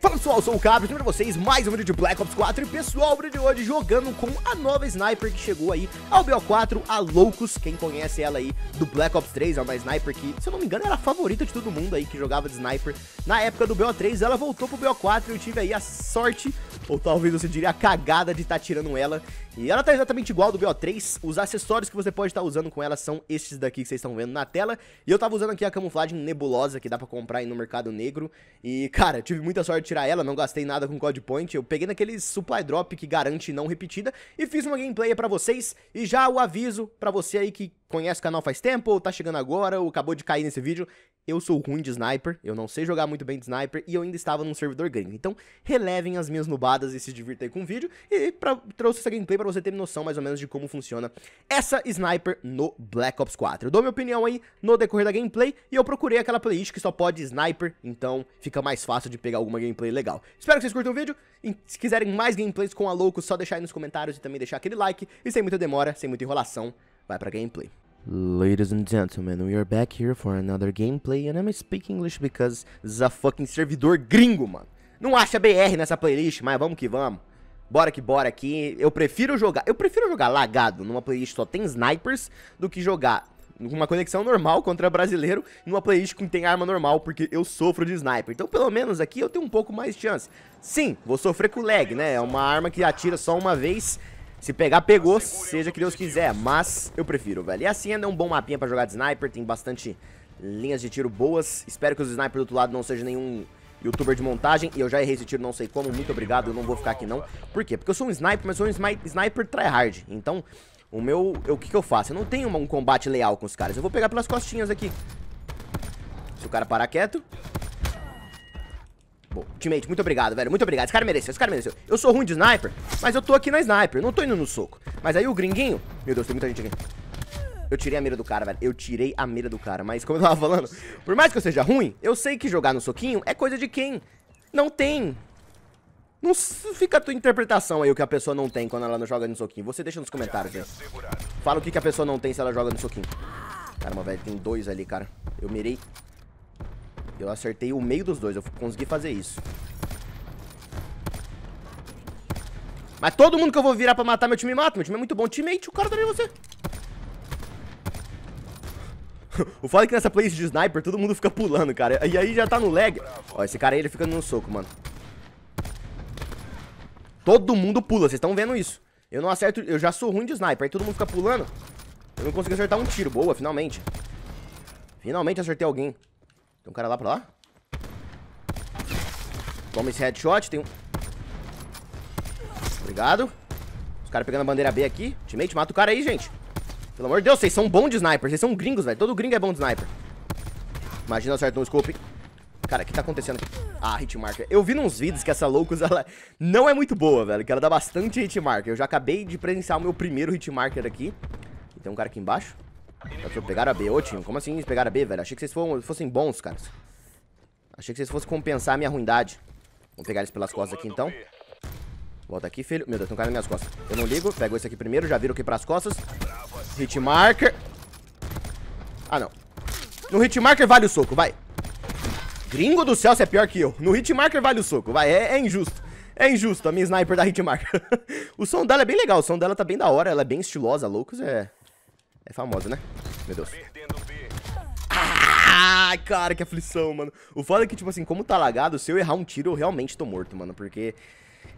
Fala pessoal, sou o Cabo tudo pra vocês, mais um vídeo de Black Ops 4 E pessoal, o vídeo de hoje jogando com a nova Sniper que chegou aí ao BO4, a Loucos Quem conhece ela aí do Black Ops 3, é uma Sniper que, se eu não me engano, era a favorita de todo mundo aí que jogava de Sniper Na época do BO3, ela voltou pro BO4 e eu tive aí a sorte, ou talvez você diria a cagada de estar tá tirando ela e ela tá exatamente igual do BO3, os acessórios que você pode estar tá usando com ela são estes daqui que vocês estão vendo na tela. E eu tava usando aqui a camuflagem nebulosa que dá pra comprar aí no mercado negro. E, cara, tive muita sorte de tirar ela, não gastei nada com Code Point. Eu peguei naquele supply drop que garante não repetida e fiz uma gameplay pra vocês. E já o aviso pra você aí que conhece o canal faz tempo, ou tá chegando agora, ou acabou de cair nesse vídeo, eu sou ruim de sniper, eu não sei jogar muito bem de sniper e eu ainda estava num servidor gringo. Então, relevem as minhas nubadas e se divirtam aí com o vídeo. E pra, trouxe essa gameplay pra você ter noção mais ou menos de como funciona essa sniper no Black Ops 4. Eu dou minha opinião aí no decorrer da gameplay e eu procurei aquela playlist que só pode sniper, então fica mais fácil de pegar alguma gameplay legal. Espero que vocês curtam o vídeo e se quiserem mais gameplays com a Louco, só deixar aí nos comentários e também deixar aquele like. E sem muita demora, sem muita enrolação, vai pra gameplay. Ladies and gentlemen, we are back here for another gameplay and I'm speaking English because this is a fucking servidor gringo, mano. Não acha BR nessa playlist, mas vamos que vamos bora que bora aqui. Eu prefiro jogar, eu prefiro jogar lagado numa playlist só tem snipers do que jogar uma conexão normal contra brasileiro numa playlist que tem arma normal, porque eu sofro de sniper. Então, pelo menos aqui eu tenho um pouco mais de chance. Sim, vou sofrer com lag, né? É uma arma que atira só uma vez. Se pegar, pegou, seja que Deus quiser, mas eu prefiro, velho. E assim ainda é um bom mapinha pra jogar de sniper, tem bastante linhas de tiro boas. Espero que os snipers do outro lado não sejam nenhum youtuber de montagem, e eu já errei esse tiro, não sei como, muito obrigado, eu não vou ficar aqui não. Por quê? Porque eu sou um sniper, mas sou um sniper tryhard, então... O meu... O que, que eu faço? Eu não tenho um combate leal com os caras. Eu vou pegar pelas costinhas aqui. Se o cara parar quieto... Bom, teammate, muito obrigado, velho. Muito obrigado. Esse cara mereceu, esse cara mereceu. Eu sou ruim de sniper, mas eu tô aqui na sniper. Não tô indo no soco. Mas aí o gringuinho... Meu Deus, tem muita gente aqui. Eu tirei a mira do cara, velho. Eu tirei a mira do cara. Mas, como eu tava falando, por mais que eu seja ruim, eu sei que jogar no soquinho é coisa de quem não tem. Não fica a tua interpretação aí o que a pessoa não tem quando ela não joga no soquinho. Você deixa nos comentários, velho. Fala o que, que a pessoa não tem se ela joga no soquinho. Caramba, velho, tem dois ali, cara. Eu mirei. Eu acertei o meio dos dois. Eu consegui fazer isso. Mas todo mundo que eu vou virar pra matar meu time mata. Meu time é muito bom. Teammate, o cara também é você. o foda é que nessa playlist de sniper todo mundo fica pulando, cara. E aí já tá no lag. Ó, esse cara aí ele fica no soco, mano. Todo mundo pula, vocês estão vendo isso. Eu não acerto, eu já sou ruim de sniper, aí todo mundo fica pulando. Eu não consigo acertar um tiro. Boa, finalmente. Finalmente acertei alguém. Tem um cara lá pra lá? Toma esse headshot, tem um... Obrigado. Os caras pegando a bandeira B aqui. Teammate, mata o cara aí, gente. Pelo amor de Deus, vocês são bons de sniper. Vocês são gringos, velho. Todo gringo é bom de sniper. Imagina acertar um scope. Cara, o que tá acontecendo aqui? Ah, hitmarker. Eu vi nos vídeos que essa Loucos, ela não é muito boa, velho. Que ela dá bastante hitmarker. Eu já acabei de presenciar o meu primeiro hitmarker aqui. E tem um cara aqui embaixo. Então, tipo, pegaram a B. Ô, tio. como assim eles pegaram a B, velho? Achei que vocês fossem bons, caras. Achei que vocês fossem compensar a minha ruindade. Vamos pegar eles pelas costas aqui, então. Volta aqui, filho. Meu Deus, tem um cara nas minhas costas. Eu não ligo. Pego esse aqui primeiro. Já viro aqui pras costas. Hitmarker. Ah, não. No Hitmarker vale o soco, vai. Gringo do céu, você é pior que eu. No Hitmarker vale o soco, vai. É, é injusto. É injusto a minha sniper da Hitmarker. o som dela é bem legal, o som dela tá bem da hora. Ela é bem estilosa, loucos. É, é famosa, né? Meu Deus. Ai, cara, que aflição, mano. O foda é que, tipo assim, como tá lagado, se eu errar um tiro, eu realmente tô morto, mano. Porque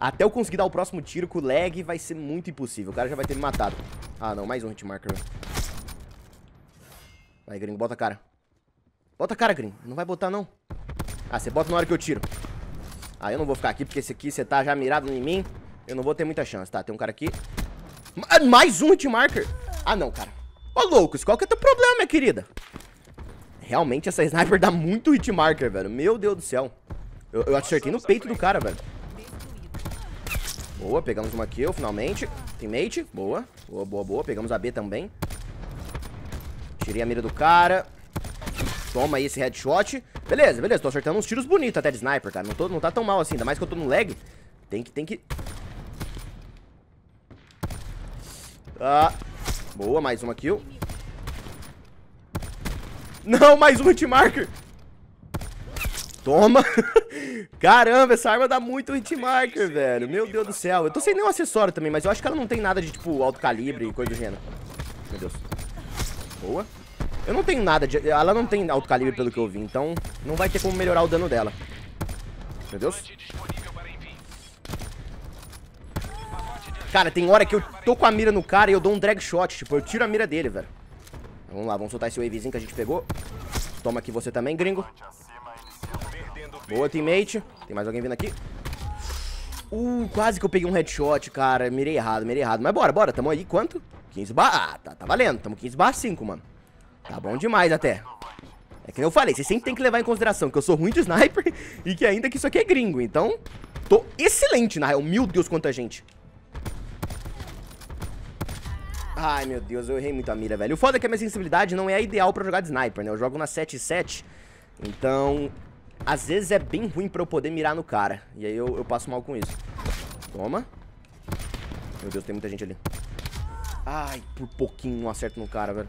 até eu conseguir dar o próximo tiro com o lag vai ser muito impossível. O cara já vai ter me matado. Ah, não. Mais um hitmarker. Vai, gringo. Bota a cara. Bota a cara, gringo. Não vai botar, não. Ah, você bota na hora que eu tiro. Ah, eu não vou ficar aqui porque esse aqui você tá já mirado em mim. Eu não vou ter muita chance. Tá, tem um cara aqui. Ah, mais um hitmarker. Ah, não, cara. Ô, loucos, qual que é teu problema, minha querida? Realmente, essa sniper dá muito hitmarker, velho. Meu Deus do céu. Eu, eu acertei no peito do cara, velho. Boa, pegamos uma kill, finalmente. Teammate, boa. Boa, boa, boa. Pegamos a B também. Tirei a mira do cara. Toma aí esse headshot. Beleza, beleza. Tô acertando uns tiros bonitos até de sniper, cara. Não, tô, não tá tão mal assim. Ainda mais que eu tô no lag. Tem que, tem que... Ah, boa, mais uma kill. Não, mais um hit marker. Toma. Caramba, essa arma dá muito hit marker, velho. Meu Deus do céu. Eu tô sem tá nenhum acessório também, mas eu acho que ela não tem nada de, tipo, alto calibre e coisa do gênero. Meu Deus. Boa. Eu não tenho nada de... Ela não tem alto calibre, pelo que eu vi, então não vai ter como melhorar o dano dela. Meu Deus. Cara, tem hora que eu tô com a mira no cara e eu dou um drag shot. Tipo, eu tiro a mira dele, velho. Vamos lá, vamos soltar esse wavezinho que a gente pegou. Toma aqui você também, gringo. Boa, teammate. Tem mais alguém vindo aqui. Uh, quase que eu peguei um headshot, cara. Mirei errado, mirei errado. Mas bora, bora. Tamo aí, quanto? 15 bar. Ah, tá, tá valendo. Tamo 15 bar 5, mano. Tá bom demais até. É que eu falei, vocês sempre tem que levar em consideração que eu sou ruim de sniper e que ainda que isso aqui é gringo. Então, tô excelente, na real. Meu Deus, quanta gente. Ai, meu Deus, eu errei muito a mira, velho. O foda é que a minha sensibilidade não é a ideal pra jogar de sniper, né? Eu jogo na 7-7. então às vezes é bem ruim pra eu poder mirar no cara. E aí eu, eu passo mal com isso. Toma. Meu Deus, tem muita gente ali. Ai, por pouquinho não acerto no cara, velho.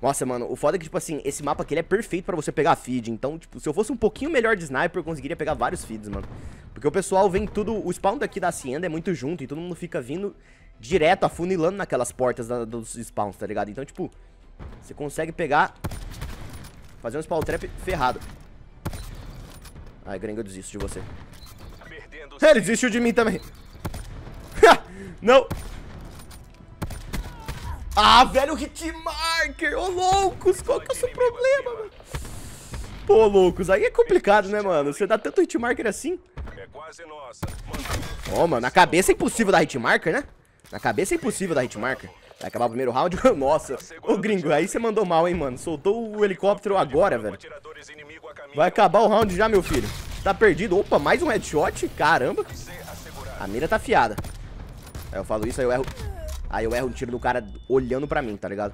Nossa, mano, o foda é que, tipo assim, esse mapa aqui é perfeito pra você pegar feed. Então, tipo, se eu fosse um pouquinho melhor de sniper, eu conseguiria pegar vários feeds, mano. Porque o pessoal vem tudo... O spawn daqui da Hacienda é muito junto e todo mundo fica vindo direto, afunilando naquelas portas da, dos spawns, tá ligado? Então, tipo, você consegue pegar... Fazer um spawn trap ferrado. Ai, gringo, eu desisto de você. Ele desistiu de mim também. Não. Ah, velho, hitmarker. Ô, loucos, qual que é o seu problema, mano? Pô, loucos, aí é complicado, né, mano? Você dá tanto hitmarker assim. É Ô, mano, na cabeça é impossível dar hitmarker, né? Na cabeça é impossível dar hitmarker. Vai acabar o primeiro round? Nossa, ô gringo, aí você mandou mal, hein, mano. Soltou o helicóptero agora, velho. Vai acabar o round já, meu filho. Tá perdido. Opa, mais um headshot? Caramba. A mira tá fiada. Aí eu falo isso, aí eu erro... Aí eu erro um tiro do cara olhando pra mim, tá ligado?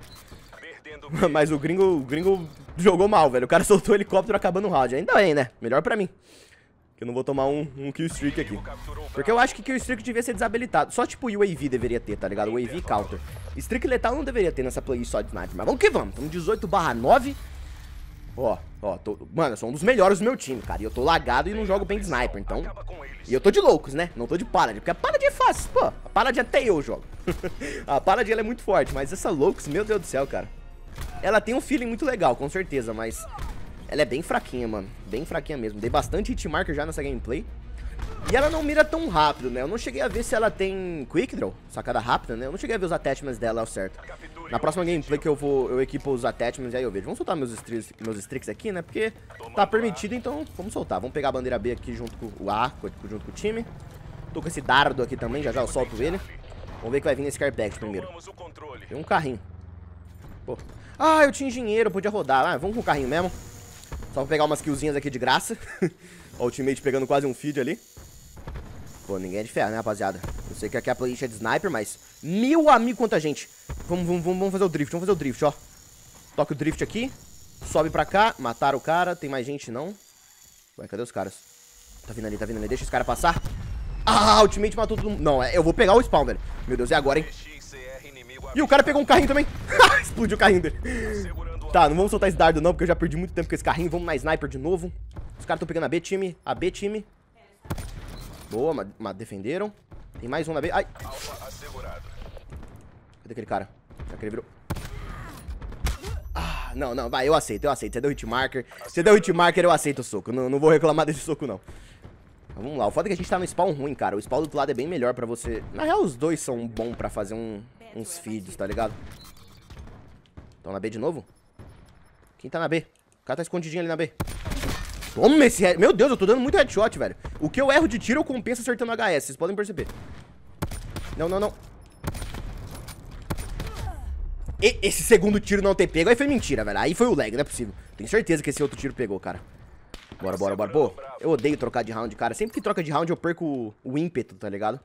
Mas o gringo, o gringo jogou mal, velho. O cara soltou o helicóptero acabando o round. Ainda bem, né? Melhor pra mim. Que eu não vou tomar um, um kill streak aqui. Porque eu acho que kill streak devia ser desabilitado. Só tipo o UAV deveria ter, tá ligado? O UAV counter. Streak letal não deveria ter nessa play só de sniper, mas vamos que vamos. Tamo 18 barra 9. Ó, ó, tô... mano, eu sou um dos melhores do meu time, cara. E eu tô lagado e não jogo bem de sniper, então... E eu tô de loucos, né? Não tô de Paladin, porque a Paladin é fácil, pô. A Paladin até eu jogo. a Paladin, ela é muito forte, mas essa loucos, meu Deus do céu, cara. Ela tem um feeling muito legal, com certeza, mas... Ela é bem fraquinha, mano. Bem fraquinha mesmo. Dei bastante hitmarker já nessa gameplay. E ela não mira tão rápido, né? Eu não cheguei a ver se ela tem quick draw, sacada rápida, né? Eu não cheguei a ver os attachments dela ao certo. Na próxima gameplay que eu vou, eu equipo os attachments e aí eu vejo. Vamos soltar meus streaks, meus streaks aqui, né? Porque tá permitido, então vamos soltar. Vamos pegar a bandeira B aqui junto com o A, junto com o time. Tô com esse dardo aqui também, já já eu solto ele. Vamos ver o que vai vir nesse carpack primeiro. Tem um carrinho. Pô. Ah, eu tinha dinheiro, podia rodar. Ah, vamos com o carrinho mesmo. Só pra pegar umas killzinhas aqui de graça. Ó, o teammate pegando quase um feed ali. Pô, ninguém é de ferro, né, rapaziada? Eu sei que aqui a playlist é de sniper, mas... Meu amigo, quanta gente! Vamos, vamos, vamos fazer o drift, vamos fazer o drift, ó. Toca o drift aqui. Sobe pra cá. Mataram o cara. Tem mais gente, não? Ué, cadê os caras? Tá vindo ali, tá vindo ali. Deixa esse cara passar. Ah, ultimate matou todo mundo. Não, é, eu vou pegar o spawn, velho. Meu Deus, é agora, hein? E o cara pegou um carrinho também. Explodiu o carrinho dele. Tá, não vamos soltar esse dardo não, porque eu já perdi muito tempo com esse carrinho. Vamos na sniper de novo. Os caras estão pegando a B time. A B time. Boa, mas ma defenderam. Tem mais um na B. Ai. Cadê aquele cara? Será que ele virou? Ah, não, não, vai, eu aceito, eu aceito. Você deu hit marker. Você deu hit marker, eu aceito o soco. Não, não vou reclamar desse soco, não. Mas vamos lá, o foda é que a gente tá no spawn ruim, cara. O spawn do outro lado é bem melhor pra você... Na real, os dois são bons pra fazer um, uns feeds, tá ligado? Então na B de novo? Quem tá na B? O cara tá escondidinho ali na B. Toma esse head... Meu Deus, eu tô dando muito headshot, velho. O que eu erro de tiro, eu compenso acertando HS. Vocês podem perceber. Não, não, não. E esse segundo tiro não ter pego aí foi mentira, velho. Aí foi o lag, não é possível. Tenho certeza que esse outro tiro pegou, cara. Bora, bora, bora. Pô, eu odeio trocar de round, cara. Sempre que troca de round, eu perco o ímpeto, tá ligado?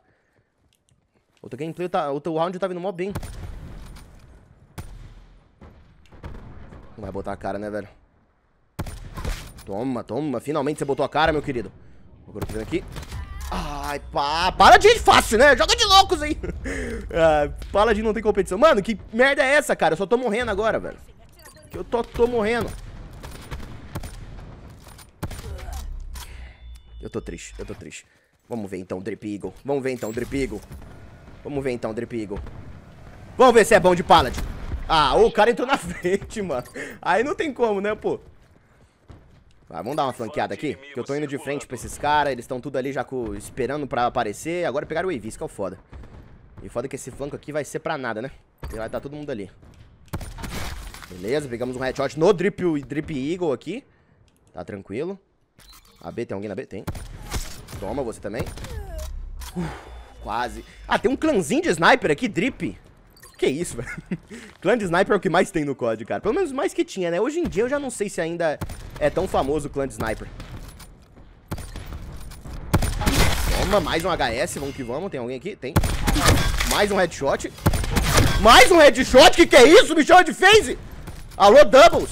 Outro gameplay, tá, outro round eu tava indo mó bem. Não vai botar a cara, né, velho? Toma, toma. Finalmente você botou a cara, meu querido. Agora eu aqui. Ai, pá. Paladin é fácil, né? Joga de loucos aí. ah, Paladin não tem competição. Mano, que merda é essa, cara? Eu só tô morrendo agora, velho. Que eu tô, tô morrendo. Eu tô triste, eu tô triste. Vamos ver então, Drip Eagle. Vamos ver então, Drip Eagle. Vamos ver então, Drip Eagle. Vamos ver se é bom de Paladin. Ah, o cara entrou na frente, mano. Aí não tem como, né, pô? Vai, vamos dar uma flanqueada aqui, que eu tô indo de frente pra esses caras, eles estão tudo ali já esperando pra aparecer. Agora pegaram o Avis, que é o foda. E foda que esse flanco aqui vai ser pra nada, né? Porque vai estar tá todo mundo ali. Beleza, pegamos um headshot no Drip, drip Eagle aqui. Tá tranquilo. A B, tem alguém na B? Tem. Toma, você também. Uf, quase. Ah, tem um clãzinho de sniper aqui, Drip. Que isso, velho. Clã de Sniper é o que mais tem no COD, cara. Pelo menos mais que tinha, né? Hoje em dia eu já não sei se ainda é tão famoso o Clã de Sniper. Toma, mais um HS, vamos que vamos. Tem alguém aqui? Tem. Mais um headshot. Mais um headshot? Que que é isso? Me chama é de phase! Alô, Doubles!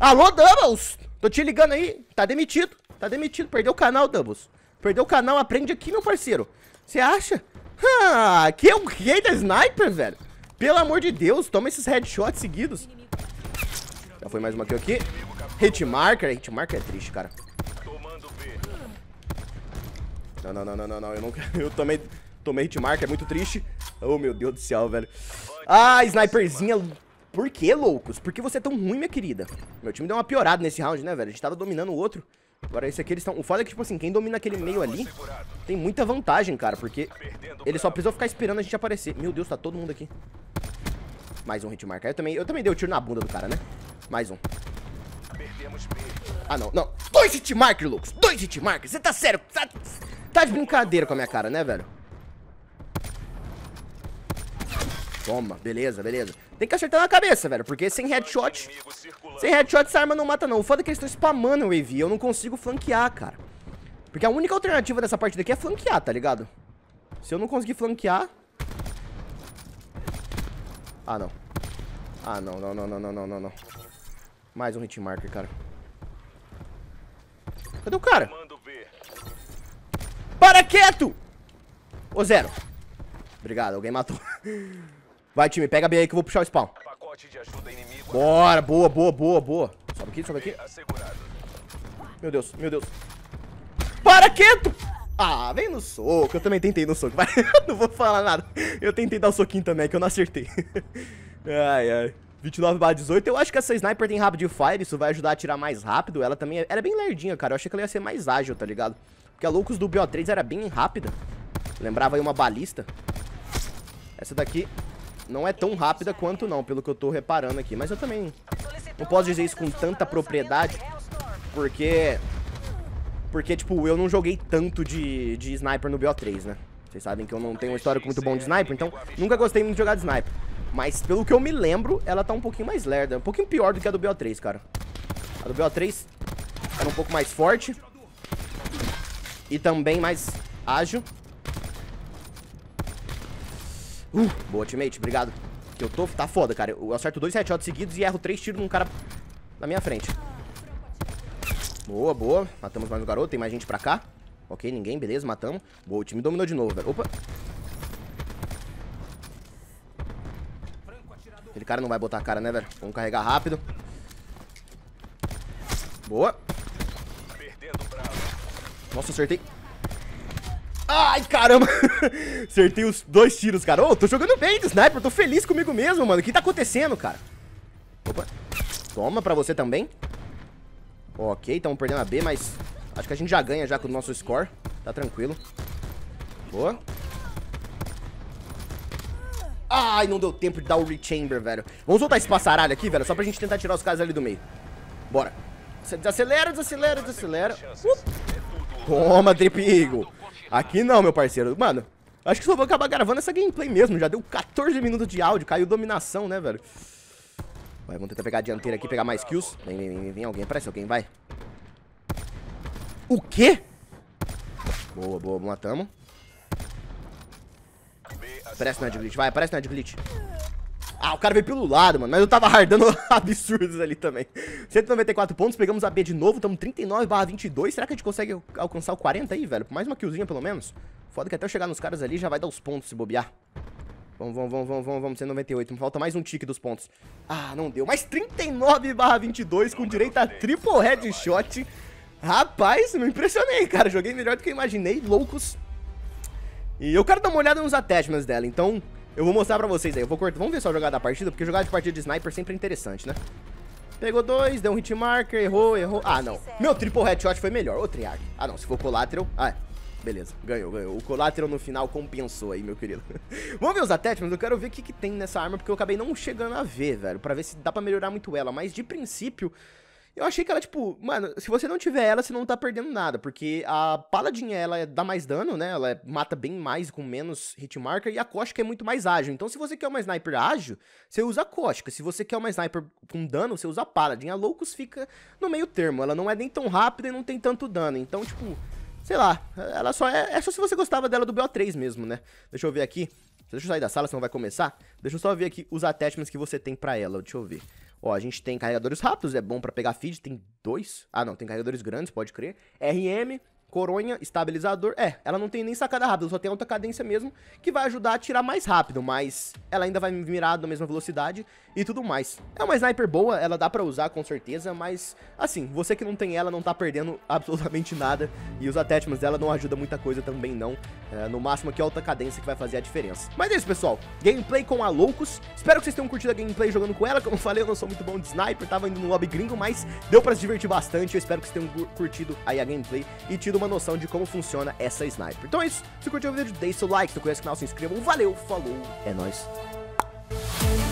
Alô, Doubles! Tô te ligando aí. Tá demitido. Tá demitido. Perdeu o canal, Doubles. Perdeu o canal. Aprende aqui, meu parceiro. Você acha? Ah, que é um rei da sniper, velho. Pelo amor de Deus, toma esses headshots seguidos. Já foi mais uma kill aqui. Hitmarker. Hitmarker é triste, cara. Não, não, não, não, não, Eu, não, eu também tomei hitmarker, é muito triste. Oh, meu Deus do céu, velho. Ah, sniperzinha. Por que, loucos? Por que você é tão ruim, minha querida? Meu time deu uma piorada nesse round, né, velho? A gente tava dominando o outro. Agora esse aqui eles estão... O foda é que, tipo assim, quem domina aquele meio ali tem muita vantagem, cara, porque ele só precisou ficar esperando a gente aparecer. Meu Deus, tá todo mundo aqui. Mais um hit marker. Eu também, eu também dei o um tiro na bunda do cara, né? Mais um. Ah, não, não. Dois hit marker, Lucas. Dois hit marker. Você tá sério? Tá, tá de brincadeira com a minha cara, né, velho? Toma, beleza, beleza. Tem que acertar na cabeça, velho, porque sem headshot... Sem headshot essa arma não mata, não. O foda é que eles estão spamando o AV eu não consigo flanquear, cara. Porque a única alternativa dessa partida aqui é flanquear, tá ligado? Se eu não conseguir flanquear, ah, não. Ah, não, não, não, não, não, não, não, Mais um hit marker, cara. Cadê o cara? Para quieto! Ô, Zero. Obrigado, alguém matou. Vai, time, pega bem aí que eu vou puxar o spawn. Bora, boa, boa, boa, boa. Sobe aqui, sobe aqui. Meu Deus, meu Deus. Para quieto! Ah, vem no soco. Eu também tentei no soco. Vai. não vou falar nada. Eu tentei dar o um soquinho também, que eu não acertei. ai, ai. 29 barra 18. Eu acho que essa sniper tem rapid fire. Isso vai ajudar a atirar mais rápido. Ela também era bem lerdinha, cara. Eu achei que ela ia ser mais ágil, tá ligado? Porque a Loucos do BO3 era bem rápida. Lembrava aí uma balista. Essa daqui não é tão rápida quanto não, pelo que eu tô reparando aqui. Mas eu também não posso dizer isso com tanta propriedade. Porque porque, tipo, eu não joguei tanto de, de sniper no BO3, né? Vocês sabem que eu não tenho um histórico muito bom de sniper, então nunca gostei muito de jogar de sniper. Mas pelo que eu me lembro, ela tá um pouquinho mais lerda. Um pouquinho pior do que a do BO3, cara. A do BO3 era um pouco mais forte. E também mais ágil. Uh, boa teammate, obrigado. Que eu tô... Tá foda, cara. Eu acerto dois headshots seguidos e erro três tiros num cara na minha frente. Boa, boa. Matamos mais um garoto. Tem mais gente pra cá. Ok, ninguém. Beleza, matamos. Boa, o time dominou de novo, velho. Opa. Aquele cara não vai botar a cara, né, velho? Vamos carregar rápido. Boa. Nossa, acertei. Ai, caramba! Acertei os dois tiros, cara. Ô, oh, tô jogando bem de sniper, tô feliz comigo mesmo, mano. O que tá acontecendo, cara? Opa. Toma pra você também. Ok, estamos perdendo a B, mas acho que a gente já ganha já com o nosso score. Tá tranquilo. Boa. Ai, não deu tempo de dar o rechamber, velho. Vamos soltar esse passaralho aqui, velho, só pra gente tentar tirar os caras ali do meio. Bora. Desacelera, desacelera, desacelera. Uh. Toma, Drip Eagle. Aqui não, meu parceiro. Mano, acho que só vou acabar gravando essa gameplay mesmo. Já deu 14 minutos de áudio, caiu dominação, né, velho. Vai, vamos tentar pegar a dianteira aqui, pegar mais kills. Vem, vem, vem, vem alguém. Aparece alguém, vai. O quê? Boa, boa, matamos. Aparece no glitch, vai, aparece no glitch. Ah, o cara veio pelo lado, mano. Mas eu tava hardando absurdos ali também. 194 pontos, pegamos a B de novo. Tamo 39 barra 22. Será que a gente consegue alcançar o 40 aí, velho? Mais uma killzinha, pelo menos. Foda que até eu chegar nos caras ali já vai dar os pontos se bobear. Vamos, vamos, vamos, vamos, vamos, vamos, 198. Falta mais um tique dos pontos. Ah, não deu. Mais 39 barra 22 com direito a triple headshot. Rapaz, me impressionei, cara. Joguei melhor do que eu imaginei, loucos. E eu quero dar uma olhada nos attachments dela, então eu vou mostrar pra vocês aí. Eu vou cortar, vamos ver só a jogada da partida, porque jogada de partida de sniper é sempre é interessante, né? Pegou dois, deu um hit marker, errou, errou. Ah, não. Meu triple headshot foi melhor. Ô, Triarch. Ah, não. Se for colateral Ah, é. Beleza, ganhou, ganhou. O Collateral no final compensou aí, meu querido. Vamos ver os attachments, eu quero ver o que, que tem nessa arma, porque eu acabei não chegando a ver, velho, pra ver se dá pra melhorar muito ela. Mas, de princípio, eu achei que ela, tipo, mano, se você não tiver ela, você não tá perdendo nada, porque a Paladin, ela é, dá mais dano, né, ela é, mata bem mais com menos hitmarker, e a Koshka é muito mais ágil. Então, se você quer uma sniper ágil, você usa a Se você quer uma sniper com dano, você usa a Paladin. A Loucos fica no meio termo, ela não é nem tão rápida e não tem tanto dano. Então, tipo sei lá, ela só é, é só se você gostava dela do BO3 mesmo, né? Deixa eu ver aqui. Deixa eu sair da sala, senão vai começar. Deixa eu só ver aqui os attachments que você tem pra ela. Deixa eu ver. Ó, a gente tem carregadores rápidos, é bom pra pegar feed, tem dois. Ah, não, tem carregadores grandes, pode crer. RM, coronha, estabilizador. É, ela não tem nem sacada rápida, só tem alta cadência mesmo, que vai ajudar a tirar mais rápido, mas ela ainda vai mirar da mesma velocidade e tudo mais. É uma sniper boa, ela dá pra usar com certeza, mas assim, você que não tem ela não tá perdendo absolutamente nada e os attachments dela não ajudam muita coisa também não. É, no máximo aqui é alta cadência que vai fazer a diferença. Mas é isso, pessoal. Gameplay com a Loucos. Espero que vocês tenham curtido a gameplay jogando com ela. Como eu falei, eu não sou muito bom de sniper, tava indo no lobby gringo, mas deu pra se divertir bastante. Eu espero que vocês tenham curtido aí a gameplay e tido uma uma noção de como funciona essa sniper. Então é isso, se curtiu o vídeo, deixe seu like, se não conhece o canal, se inscreva. valeu, falou, é nóis.